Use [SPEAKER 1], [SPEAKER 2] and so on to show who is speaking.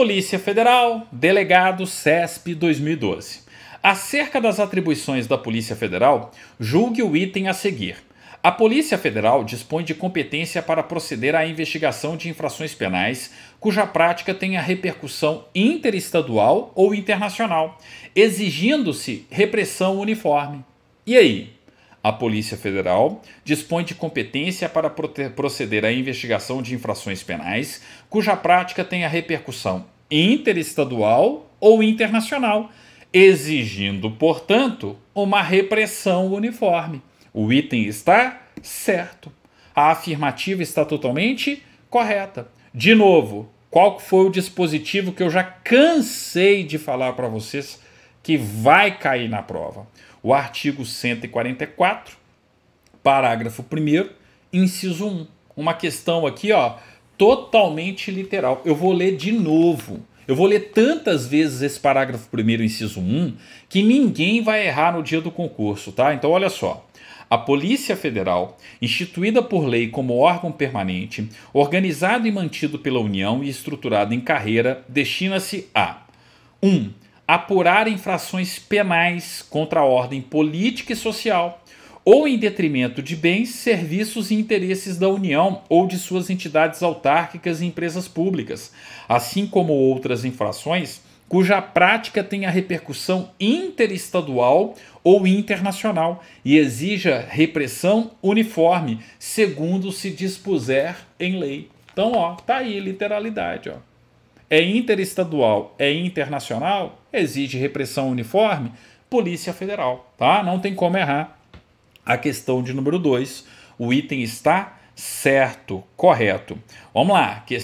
[SPEAKER 1] Polícia Federal, Delegado CESP 2012. Acerca das atribuições da Polícia Federal, julgue o item a seguir. A Polícia Federal dispõe de competência para proceder à investigação de infrações penais cuja prática tenha repercussão interestadual ou internacional, exigindo-se repressão uniforme. E aí, a Polícia Federal dispõe de competência para proceder à investigação de infrações penais cuja prática tenha repercussão interestadual ou internacional, exigindo, portanto, uma repressão uniforme. O item está certo. A afirmativa está totalmente correta. De novo, qual foi o dispositivo que eu já cansei de falar para vocês que vai cair na prova. O artigo 144, parágrafo 1, inciso 1. Uma questão aqui, ó, totalmente literal. Eu vou ler de novo. Eu vou ler tantas vezes esse parágrafo 1, inciso 1, que ninguém vai errar no dia do concurso, tá? Então, olha só. A Polícia Federal, instituída por lei como órgão permanente, organizado e mantido pela União e estruturado em carreira, destina-se a 1. Um, apurar infrações penais contra a ordem política e social ou em detrimento de bens, serviços e interesses da União ou de suas entidades autárquicas e empresas públicas, assim como outras infrações cuja prática tenha repercussão interestadual ou internacional e exija repressão uniforme, segundo se dispuser em lei. Então, ó, tá aí literalidade, ó é interestadual, é internacional, exige repressão uniforme, Polícia Federal, tá? Não tem como errar. A questão de número 2, o item está certo, correto. Vamos lá, questão